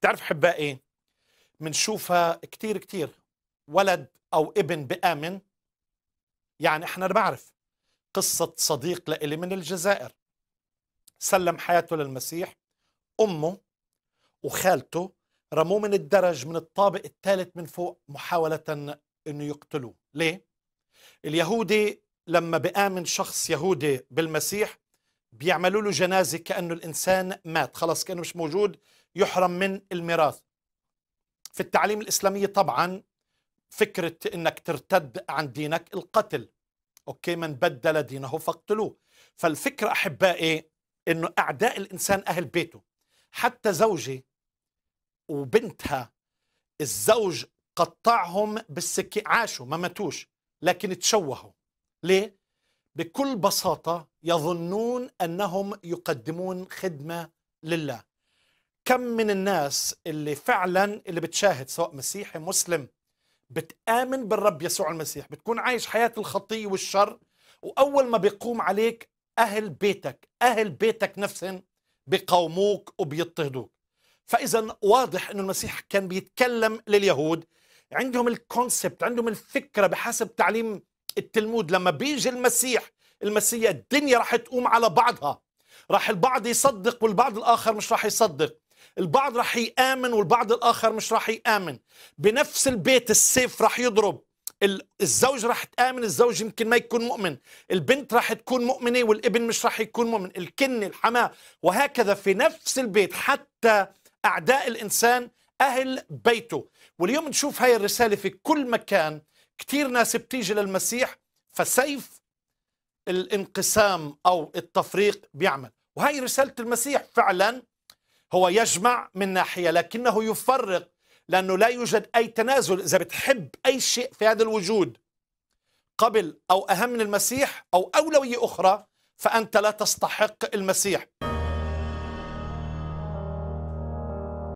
تعرف حبائي إيه؟ بنشوفها كتير كتير ولد أو ابن بآمن يعني احنا بعرف قصة صديق لإلي من الجزائر سلم حياته للمسيح أمه وخالته رموه من الدرج من الطابق الثالث من فوق محاولة أنه يقتلوه ليه؟ اليهودي لما بآمن شخص يهودي بالمسيح بيعملوا له جنازة كأنه الإنسان مات خلاص كأنه مش موجود يحرم من الميراث في التعليم الإسلامي طبعا فكرة أنك ترتد عن دينك القتل أوكي من بدل دينه فاقتلوه فالفكرة أحبائي إيه؟ أنه أعداء الإنسان أهل بيته حتى زوجي وبنتها الزوج قطعهم بالسكة عاشوا ما ماتوش لكن تشوهوا ليه؟ بكل بساطة يظنون أنهم يقدمون خدمة لله كم من الناس اللي فعلا اللي بتشاهد سواء مسيحي مسلم بتآمن بالرب يسوع المسيح بتكون عايش حياة الخطية والشر وأول ما بيقوم عليك أهل بيتك أهل بيتك نفسهم بقوموك وبيضطهدوك فإذا واضح أن المسيح كان بيتكلم لليهود عندهم الكونسبت عندهم الفكرة بحسب تعليم التلمود لما بيجي المسيح المسيح الدنيا راح تقوم على بعضها راح البعض يصدق والبعض الآخر مش راح يصدق البعض راح يآمن والبعض الآخر مش راح يآمن بنفس البيت السيف راح يضرب الزوج راح تآمن الزوج يمكن ما يكون مؤمن البنت راح تكون مؤمنة والابن مش راح يكون مؤمن الكن الحماة وهكذا في نفس البيت حتى أعداء الإنسان أهل بيته واليوم نشوف هاي الرسالة في كل مكان كتير ناس بتيجي للمسيح فسيف الانقسام أو التفريق بيعمل وهي رسالة المسيح فعلا هو يجمع من ناحية لكنه يفرق لأنه لا يوجد أي تنازل إذا بتحب أي شيء في هذا الوجود قبل أو أهم من المسيح أو أولوية أخرى فأنت لا تستحق المسيح